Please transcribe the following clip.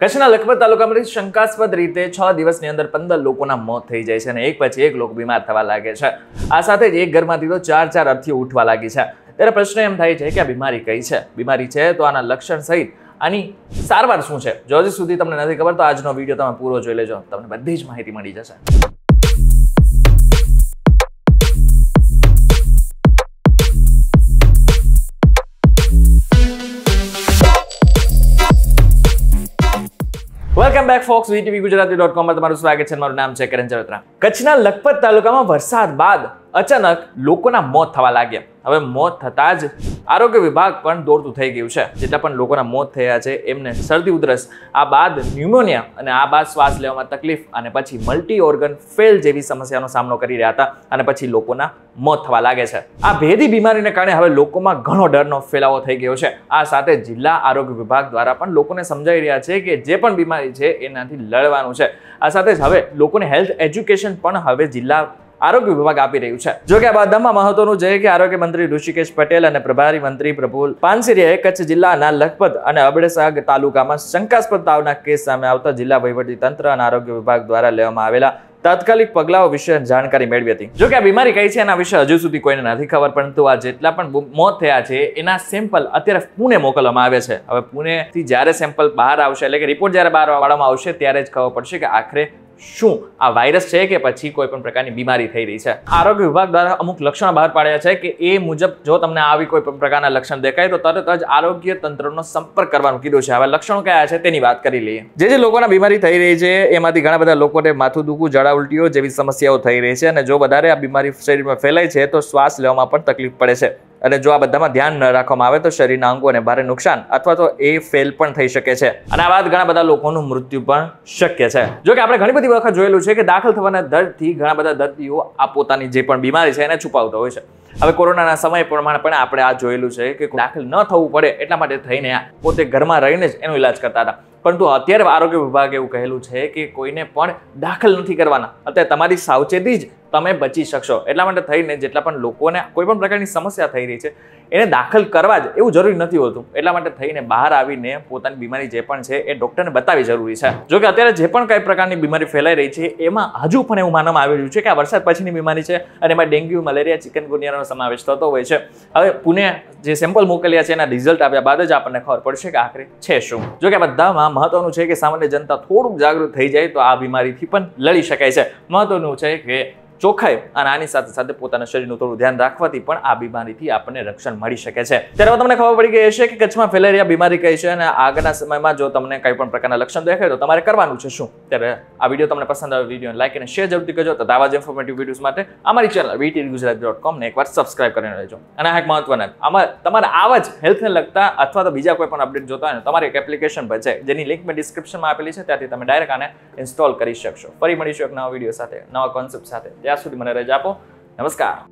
કચ્છના લખપત તાલુકામાંથી શંકાસ્પદ રીતે છ દિવસની અંદર પંદર લોકોના મોત થઈ જાય છે અને એક પછી એક લોકો બીમાર થવા લાગે છે આ સાથે જ એક ઘરમાંથી તો ચાર ચાર અર્થીઓ ઉઠવા લાગી છે ત્યારે પ્રશ્ન એમ થાય છે કે આ બીમારી કઈ છે બીમારી છે તો આના લક્ષણ સહિત આની સારવાર શું છે જો સુધી તમને નથી ખબર તો આજનો વિડીયો તમે પૂરો જોઈ લેજો તમને બધી જ માહિતી મળી જશે વેલકમ બેક છે મારું નામ છે કરણ કચ્છના લખપત તાલુકામાં વરસાદ બાદ અચાનક લોકોના મોત થવા લાગ્યા હવે મોત થતાં જ આરોગ્ય વિભાગ પણ દોડતું થઈ ગયું છે જેટલા પણ લોકોના મોત થયા છે એમને શરદી ઉધરસ આ બાદ ન્યુમોનિયા અને આ બાદ શ્વાસ લેવામાં તકલીફ અને પછી મલ્ટી ઓર્ગન ફેલ જેવી સમસ્યાનો સામનો કરી રહ્યા હતા અને પછી લોકોના મોત થવા લાગે છે આ ભેદી બીમારીને કારણે હવે લોકોમાં ઘણો ડરનો ફેલાવો થઈ ગયો છે આ સાથે જિલ્લા આરોગ્ય વિભાગ દ્વારા પણ લોકોને સમજાઈ રહ્યા છે કે જે પણ બીમારી છે એનાથી લડવાનું છે આ સાથે જ હવે લોકોને હેલ્થ એજ્યુકેશન પણ હવે જિલ્લા આરોગ્ય વિભાગ આપી રહ્યું છે જો કે આ બાબતમાં મહત્વનું છે કે આરોગ્ય મંત્રી ઋષિકેશ પટેલ અને પ્રભારી મંત્રી પ્રફુલ પાનસિરિયાએ કચ્છ જિલ્લાના લખપત અને અબડેસાગ તાલુકામાં શંકાસ્પદ તાવના કેસ સામે આવતા જિલ્લા તંત્ર અને આરોગ્ય વિભાગ દ્વારા લેવામાં આવેલા તાત્કાલિક પગલાઓ વિશે જાણકારી મેળવી હતી જોકે આ બીમારી કઈ છે એના વિશે હજુ સુધી કોઈને નથી ખબર પરંતુ આ જેટલા પણ મોત થયા છે એના સેમ્પલ અત્યારે પુણે મોકલવામાં આવે છે હવે પુણેથી જ્યારે સેમ્પલ બહાર આવશે એટલે કે રિપોર્ટ જ્યારે બહાર વાળવામાં આવશે ત્યારે જ ખબર પડશે કે આખરે શું આ વાયરસ છે કે પછી કોઈ પણ પ્રકારની બીમારી થઈ રહી છે આરોગ્ય વિભાગ દ્વારા અમુક લક્ષણો બહાર પાડ્યા છે કે એ મુજબ જો તમને આવી કોઈ પણ પ્રકારના લક્ષણ દેખાય તો તરત જ આરોગ્ય તંત્રનો સંપર્ક કરવાનું કીધું છે હવે લક્ષણો કયા છે તેની વાત કરી લઈએ જે જે લોકોના બીમારી થઈ રહી છે એમાંથી ઘણા બધા લોકોને માથું દુખવું જળા ઉલટીઓ જેવી સમસ્યાઓ થઈ રહી છે અને જો વધારે આ બીમારી શરીરમાં ફેલાય છે તો શ્વાસ લેવામાં પણ તકલીફ પડે છે અને જો આ બધામાં ધ્યાન ન રાખવામાં આવે તો શરીરના અંગોને ભારે નુકસાન અથવા તો એ ફેલ પણ થઈ શકે છે અને આ વાત ઘણા બધા લોકોનું મૃત્યુ પણ શક્ય છે જો કે આપણે ઘણી બધી વખત જોયેલું છે કે દાખલ થવાના દર્દથી ઘણા બધા દર્દીઓ આ પોતાની જે પણ બીમારી છે એને છુપાવતા હોય છે હવે કોરોનાના સમય પ્રમાણે પણ આપણે આ જોયેલું છે કે દાખલ ન થવું પડે એટલા માટે થઈને પોતે ઘરમાં રહીને જ એનો ઇલાજ કરતા હતા પરંતુ અત્યારે આરોગ્ય વિભાગે એવું કહેલું છે કે કોઈને પણ દાખલ નથી કરવાના અત્યારે તમારી સાવચેતી જ તમે બચી શકશો એટલા માટે થઈને જેટલા પણ લોકોને કોઈ પણ પ્રકારની સમસ્યા થઈ રહી છે એને દાખલ કરવા જ એવું જરૂરી નથી હોતું એટલા માટે થઈને બહાર આવીને પોતાની બીમારી જે પણ છે એ ડૉક્ટરને બતાવી જરૂરી છે જો કે અત્યારે જે પણ કઈ પ્રકારની બીમારી ફેલાઈ રહી છે એમાં હજુ પણ એવું માનવામાં આવી રહ્યું છે કે આ વરસાદ પછીની બીમારી છે અને એમાં ડેન્ગ્યુ મલેરિયા ચિકનગુનિયાનો સમાવેશ થતો હોય છે હવે પુણે જે સેમ્પલ મોકલ્યા છે એના રિઝલ્ટ આવ્યા બાદ જ આપણને ખબર પડશે કે આખરે છે શું જો કે બધામાં મહત્વનું છે કે સામાન્ય જનતા થોડુંક જાગૃત થઈ જાય તો આ બીમારીથી પણ લડી શકાય છે મહત્વનું છે કે ચોખ્ખાઈ અને આની સાથે સાથે પોતાના શરીરનું થોડું ધ્યાન રાખવાથી પણ આ બીમારીથી આપણને રક્ષણ મળી શકે છે ત્યારબાદ તમને ખબર પડી ગઈ હશે કે કચ્છમાં ફેલેરિયા બીમારી કઈ છે અને આગળના સમયમાં જો તમને કંઈ પણ પ્રકારના લક્ષણ દેખાય તો તમારે કરવાનું છે શું ત્યારે આ વિડીયો તમને પસંદ આવે વિડીયો લાઈક અને શેર જરૂરથી કરજો તો આવા જ ઇન્ફોર્મેટિવ વિડીયોઝ માટે અમારી ચેનલ વીટી ગુજરાત ડોટ કોમને એકવાર સબસ્ક્રાઇબ કરીને લેજો અને આ એક મહત્વના આમાં તમારે આવા જ હેલ્થને લગતા અથવા તો બીજા કોઈ પણ અપડેટ જોતા હોય તમારી એક એપ્લિકેશન પર છે જેની લિંક મેં ડિસ્ક્રિપ્શનમાં આપેલી છે ત્યાંથી તમે ડાયરેક્ટ આને ઇન્સ્ટોલ કરી શકશો ફરી મળીશું એક નવા વિડીયો સાથે નવા કોન્સેપ્ટ સાથે ત્યાં સુધી મને રજા આપો નમસ્કાર